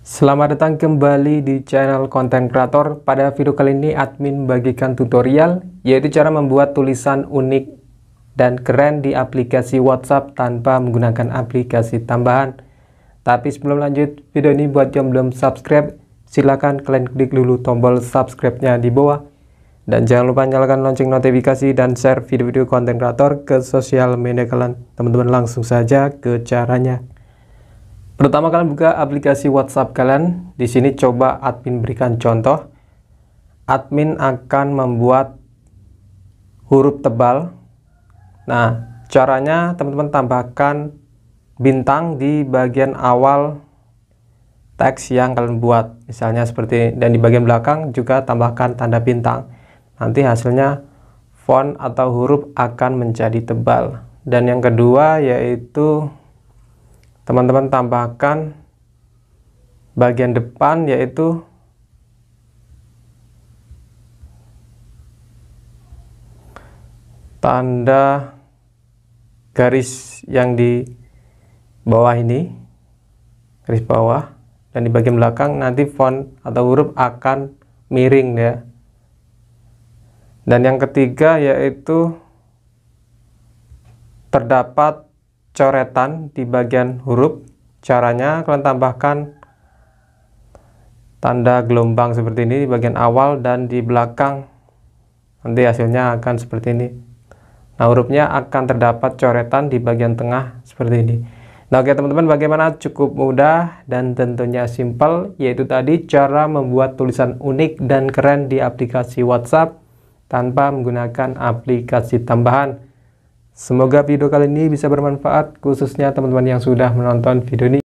Selamat datang kembali di channel konten kreator. Pada video kali ini admin bagikan tutorial yaitu cara membuat tulisan unik dan keren di aplikasi WhatsApp tanpa menggunakan aplikasi tambahan. Tapi sebelum lanjut video ini buat yang belum subscribe silahkan kalian klik dulu tombol subscribe-nya di bawah dan jangan lupa nyalakan lonceng notifikasi dan share video-video konten kreator ke sosial media kalian. Teman-teman langsung saja ke caranya. Pertama kalian buka aplikasi WhatsApp kalian. Di sini coba admin berikan contoh. Admin akan membuat huruf tebal. Nah, caranya teman-teman tambahkan bintang di bagian awal teks yang kalian buat. Misalnya seperti dan di bagian belakang juga tambahkan tanda bintang. Nanti hasilnya font atau huruf akan menjadi tebal. Dan yang kedua yaitu teman-teman tambahkan bagian depan yaitu tanda garis yang di bawah ini garis bawah dan di bagian belakang nanti font atau huruf akan miring ya dan yang ketiga yaitu terdapat coretan di bagian huruf. Caranya kalian tambahkan tanda gelombang seperti ini di bagian awal dan di belakang. Nanti hasilnya akan seperti ini. Nah, hurufnya akan terdapat coretan di bagian tengah seperti ini. Nah, oke teman-teman, bagaimana cukup mudah dan tentunya simpel yaitu tadi cara membuat tulisan unik dan keren di aplikasi WhatsApp tanpa menggunakan aplikasi tambahan. Semoga video kali ini bisa bermanfaat khususnya teman-teman yang sudah menonton video ini.